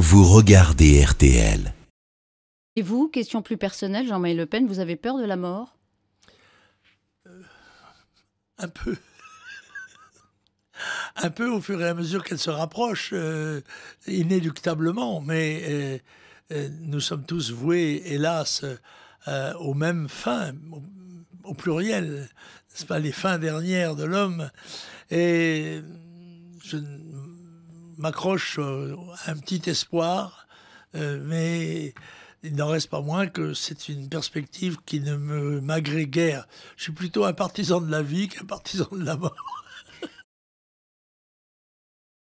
vous regardez RTL. Et vous, question plus personnelle, Jean-Marie Le Pen, vous avez peur de la mort euh, Un peu. un peu au fur et à mesure qu'elle se rapproche, euh, inéluctablement, mais euh, nous sommes tous voués, hélas, aux mêmes fins, au, pluriel, C'est pas, les fins dernières de l'homme. Et je m'accroche euh, un petit espoir, euh, mais il n'en reste pas moins que c'est une perspective qui ne m'agrée guère. Je suis plutôt un partisan de la vie qu'un partisan de la mort.